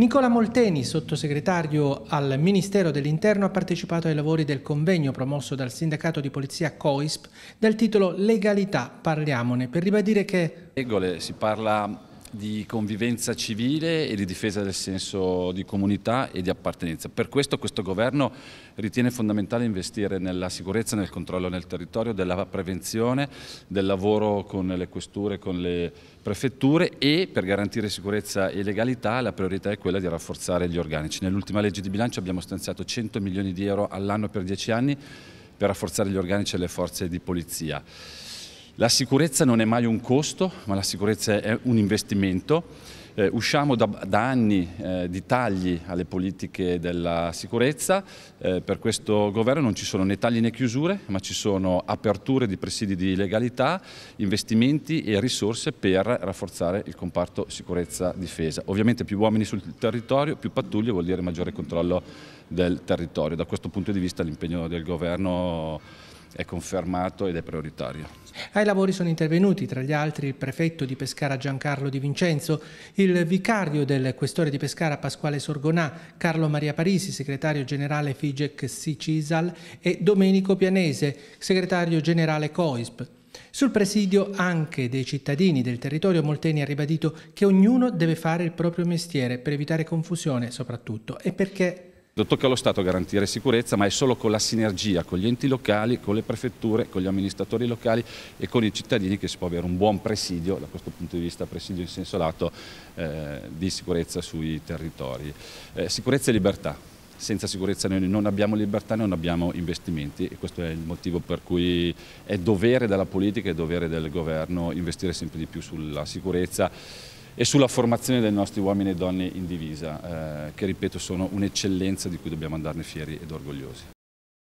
Nicola Molteni, sottosegretario al Ministero dell'Interno, ha partecipato ai lavori del convegno promosso dal sindacato di polizia COISP dal titolo Legalità, parliamone, per ribadire che... Si parla di convivenza civile e di difesa del senso di comunità e di appartenenza. Per questo questo governo ritiene fondamentale investire nella sicurezza, nel controllo nel territorio, della prevenzione, del lavoro con le questure, con le prefetture e per garantire sicurezza e legalità la priorità è quella di rafforzare gli organici. Nell'ultima legge di bilancio abbiamo stanziato 100 milioni di euro all'anno per 10 anni per rafforzare gli organici e le forze di polizia. La sicurezza non è mai un costo, ma la sicurezza è un investimento. Eh, usciamo da, da anni eh, di tagli alle politiche della sicurezza, eh, per questo governo non ci sono né tagli né chiusure, ma ci sono aperture di presidi di legalità, investimenti e risorse per rafforzare il comparto sicurezza-difesa. Ovviamente più uomini sul territorio, più pattuglie vuol dire maggiore controllo del territorio. Da questo punto di vista l'impegno del governo è confermato ed è prioritario. Ai lavori sono intervenuti tra gli altri il prefetto di Pescara Giancarlo Di Vincenzo, il vicario del questore di Pescara Pasquale Sorgonà, Carlo Maria Parisi, segretario generale Figec Sicisal e Domenico Pianese, segretario generale COISP. Sul presidio anche dei cittadini del territorio Molteni ha ribadito che ognuno deve fare il proprio mestiere per evitare confusione soprattutto e perché Tocca allo Stato garantire sicurezza, ma è solo con la sinergia con gli enti locali, con le prefetture, con gli amministratori locali e con i cittadini che si può avere un buon presidio, da questo punto di vista presidio in senso lato, eh, di sicurezza sui territori. Eh, sicurezza e libertà. Senza sicurezza noi non abbiamo libertà, non abbiamo investimenti e questo è il motivo per cui è dovere della politica e dovere del governo investire sempre di più sulla sicurezza e sulla formazione dei nostri uomini e donne in divisa, eh, che ripeto sono un'eccellenza di cui dobbiamo andarne fieri ed orgogliosi.